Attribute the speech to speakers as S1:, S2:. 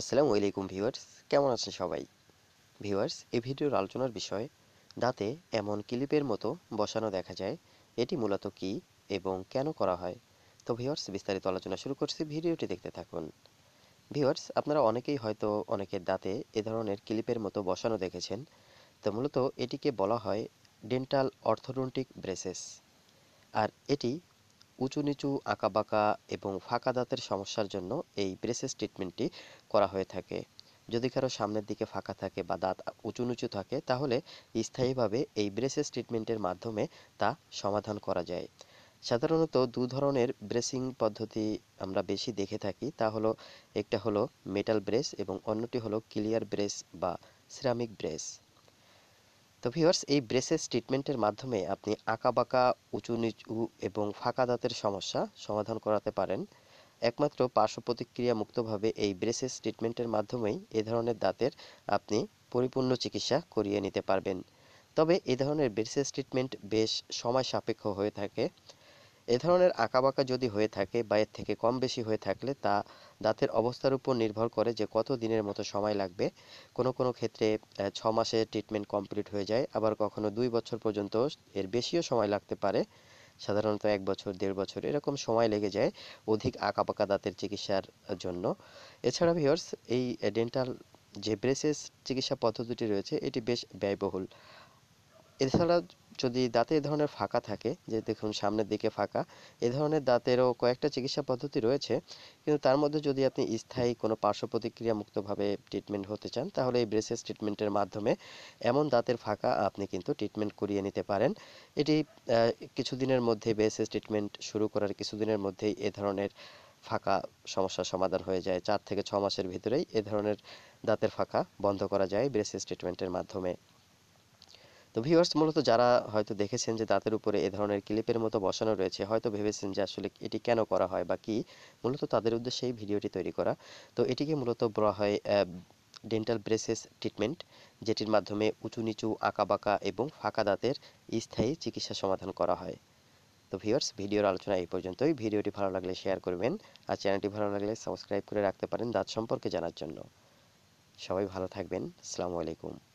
S1: আসসালামু আলাইকুম ভিউয়ার্স কেমন আছেন সবাই ভিউয়ার্স এই ভিডিওর আলোচনার বিষয় দাঁতে এমন ক্লিপের মতো বসানো দেখা যায় এটি মূলত কি এবং কেন করা হয় তো ভিউয়ার্স বিস্তারিত আলোচনা শুরু করছি ভিডিওটি দেখতে থাকুন ভিউয়ার্স আপনারা অনেকেই হয়তো অনেকের দাঁতে এ ধরনের ক্লিপের মতো বসানো দেখেছেন তো মূলত এটিকে বলা হয় ডেন্টাল অর্থোডন্টিক ব্রেসেস আর এটি উঁচু নিচু আঁকাবাঁকা এবং ফাঁকা দাঁতের সমস্যার জন্য এই ব্রেসেস ট্রিটমেন্টটি করা হয়ে থাকে যদি কারো সামনের দিকে ফাঁকা থাকে বা দাঁত উঁচু নিচু থাকে তাহলে স্থায়ীভাবে এই ব্রেসেস ট্রিটমেন্টের মাধ্যমে তা সমাধান করা যায় সাধারণত দু ধরনের ব্রেসিং পদ্ধতি আমরা বেশি দেখে থাকি তা হলো একটা হলো মেটাল ব্রেস এবং অন্যটি হলো ক্লিয়ার ব্রেস বা সিরামিক ব্রেস তো ভিউয়ার্স এই ব্রেসেস ট্রিটমেন্টের মাধ্যমে আপনি আঁকাবাঁকা উঁচু নিচু এবং ফাঁকা দাঁতের সমস্যা সমাধান করাতে পারেন একমাত্র পার্শ্ব প্রতিক্রিয়া মুক্তভাবে এই ব্রেসেস ট্রিটমেন্টের মাধ্যমেই এ ধরনের দাঁতের আপনি পরিপূর্ণ চিকিৎসা করিয়ে নিতে পারবেন তবে এ ধরনের ব্রেসেস ট্রিটমেন্ট বেশ সময় সাপেক্ষ হয়ে থাকে এ ধরনের আঁকাবাঁকা যদি হয়ে থাকে বা এর থেকে কম বেশি হয়ে থাকলে তা দাঁতের অবস্থার উপর নির্ভর করে যে কত দিনের মতো সময় লাগবে কোনো কোনো ক্ষেত্রে ছ মাসে ট্রিটমেন্ট কমপ্লিট হয়ে যায় আবার কখনো দুই বছর পর্যন্ত এর বেশিও সময় লাগতে পারে সাধারণত এক বছর দেড় বছর এরকম সময় লেগে যায় অধিক আঁকাবাঁকা দাঁতের চিকিৎসার জন্য এছাড়া ভিওর্স এই ডেন্টাল যে ব্রেসেস চিকিৎসা পদ্ধতিটি রয়েছে এটি বেশ ব্যয়বহুল এছাড়া যদি দাঁতে এ ধরনের ফাঁকা থাকে যে দেখুন সামনের দিকে ফাঁকা এ ধরনের দাঁতেরও কয়েকটা চিকিৎসা পদ্ধতি রয়েছে কিন্তু তার মধ্যে যদি আপনি স্থায়ী কোনো পার্শ্ব প্রতিক্রিয়া মুক্তভাবে ট্রিটমেন্ট হতে চান তাহলে এই ব্রেসেস ট্রিটমেন্টের মাধ্যমে এমন দাঁতের ফাঁকা আপনি কিন্তু ট্রিটমেন্ট করিয়ে নিতে পারেন এটি কিছুদিনের মধ্যে ব্রেসেস ট্রিটমেন্ট শুরু করার কিছুদিনের মধ্যেই এ ধরনের ফাঁকা সমস্যার সমাধান হয়ে যায় চার থেকে ছ মাসের ভিতরেই এ ধরনের দাঁতের ফাঁকা বন্ধ করা যায় ব্রেসেস ট্রিটমেন্টের মাধ্যমে তো ভিউয়ার্স মূলত যারা হয়তো দেখেছেন যে দাঁতের উপরে এ ধরনের ক্লিপের মতো বসানো রয়েছে হয়তো ভেবেছেন যে আসলে এটি কেন করা হয় বা কি মূলত তাদের উদ্দেশ্যেই ভিডিওটি তৈরি করা তো এটিকে মূলত বলা হয় ডেন্টাল ব্রেসেস ট্রিটমেন্ট যেটির মাধ্যমে উঁচু নিচু আঁকাবাঁকা এবং ফাঁকা দাঁতের স্থায়ী চিকিৎসা সমাধান করা হয় তো ভিউয়ার্স ভিডিওর আলোচনা এই পর্যন্তই ভিডিওটি ভালো লাগলে শেয়ার করবেন আর চ্যানেলটি ভালো লাগলে সাবস্ক্রাইব করে রাখতে পারেন দাঁত সম্পর্কে জানার জন্য সবাই ভালো থাকবেন আসসালামু আলাইকুম